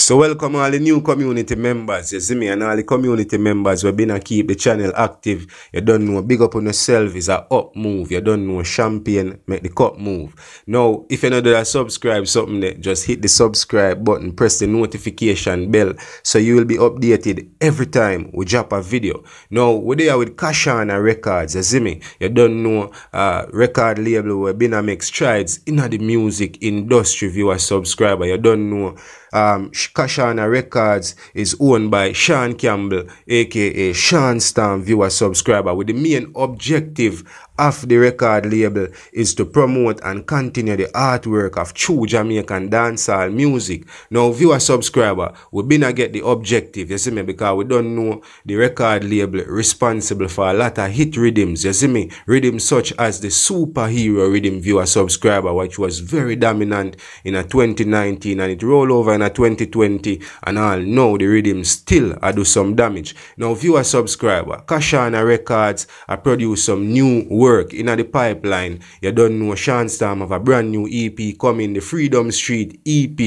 So welcome all the new community members, you see me, and all the community members we've been to keep the channel active. You don't know, big up on yourself is a up move. You don't know, champion, make the cup move. Now, if you know that subscribe something, there, just hit the subscribe button, press the notification bell, so you will be updated every time we drop a video. Now, we're there with Kashana Records, you see me. You don't know, uh, record label we are been to make strides in the music industry viewer subscriber. You don't know, um, Kashana Records is owned by Sean Campbell, aka Sean Stan. viewer subscriber, with the main objective of the record label is to promote and continue the artwork of true Jamaican dancehall music. Now, viewer subscriber, we been a get the objective, you see me, because we don't know the record label responsible for a lot of hit rhythms, you see me, rhythms such as the superhero rhythm viewer subscriber, which was very dominant in a 2019 and it rolled over in a 2020 and all know the rhythm still I do some damage. Now, viewer subscriber, Kashana Records, I produce some new work work in the pipeline. You don't know Sean Storm have a brand new EP coming, the Freedom Street EP.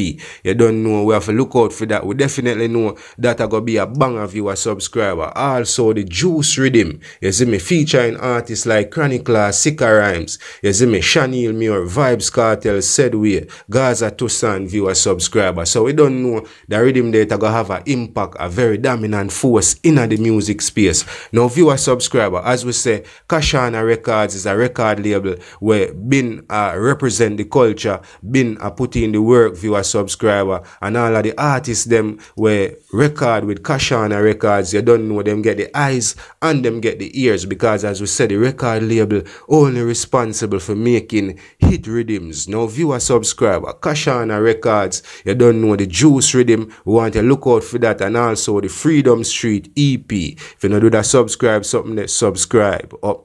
You don't know, we have to look out for that. We definitely know that I gonna be a banger viewer subscriber. Also, the Juice Rhythm, you see me featuring artists like Chronicler, Sika Rhymes, you see me Chanel Muir, Vibes Cartel, Sedway, Gaza Tucson viewer subscriber. So we don't know the rhythm that I gonna have an impact, a very dominant force in the music space. Now viewer subscriber, as we say, Kashana Records Records is a record label where been uh, represent the culture, been uh, put in the work viewer subscriber, and all of the artists them where record with Kashana Records, you don't know them get the eyes and them get the ears because as we said, the record label only responsible for making hit rhythms. Now viewer subscriber, Kashana Records, you don't know the juice rhythm, we want to look out for that and also the Freedom Street EP. If you don't do that subscribe, something that subscribe up